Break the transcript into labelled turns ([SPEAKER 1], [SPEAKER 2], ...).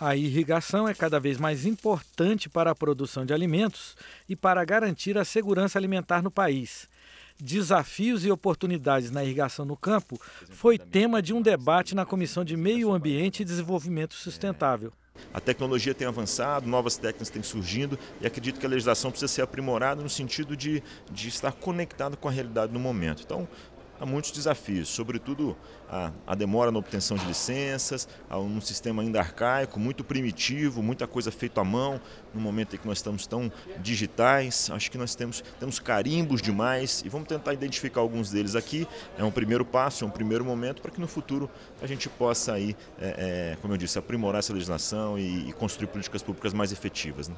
[SPEAKER 1] A irrigação é cada vez mais importante para a produção de alimentos e para garantir a segurança alimentar no país. Desafios e oportunidades na irrigação no campo foi tema de um debate na Comissão de Meio Ambiente e
[SPEAKER 2] Desenvolvimento Sustentável. É. A tecnologia tem avançado, novas técnicas têm surgindo e acredito que a legislação precisa ser aprimorada no sentido de, de estar conectada com a realidade no momento. Então, há muitos desafios, sobretudo a, a demora na obtenção de licenças, a um sistema ainda arcaico, muito primitivo, muita coisa feita à mão, no momento em que nós estamos tão digitais, acho que nós temos, temos carimbos demais e vamos tentar identificar alguns deles aqui. É um primeiro passo, é um primeiro momento para que no futuro a gente possa aí, é, é, como eu disse, aprimorar essa legislação e, e construir políticas públicas mais efetivas. Né?